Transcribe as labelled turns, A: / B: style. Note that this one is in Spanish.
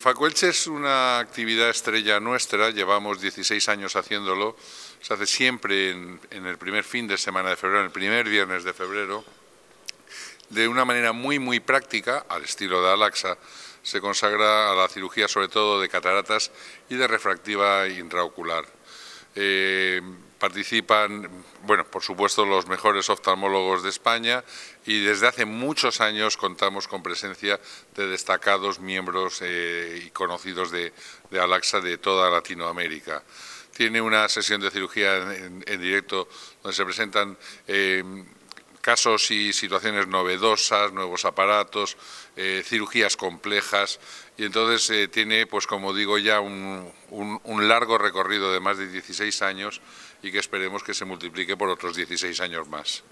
A: Facuelche es una
B: actividad estrella nuestra, llevamos 16 años haciéndolo, se hace siempre en, el primer fin de semana de febrero, en el primer viernes de febrero, de una manera muy, muy práctica, al estilo de Alaxa, se consagra a la cirugía sobre todo de cataratas y de refractiva intraocular. Eh, participan, bueno, por supuesto, los mejores oftalmólogos de España y desde hace muchos años contamos con presencia de destacados miembros eh, y conocidos de, de, Alaxa de toda Latinoamérica. Tiene una sesión de cirugía en, directo donde se presentan... Eh, casos y situaciones novedosas, nuevos aparatos, eh, cirugías complejas y entonces eh, tiene, pues como digo ya, un, un, largo recorrido de más de 16 años y que esperemos que se multiplique por otros 16 años más.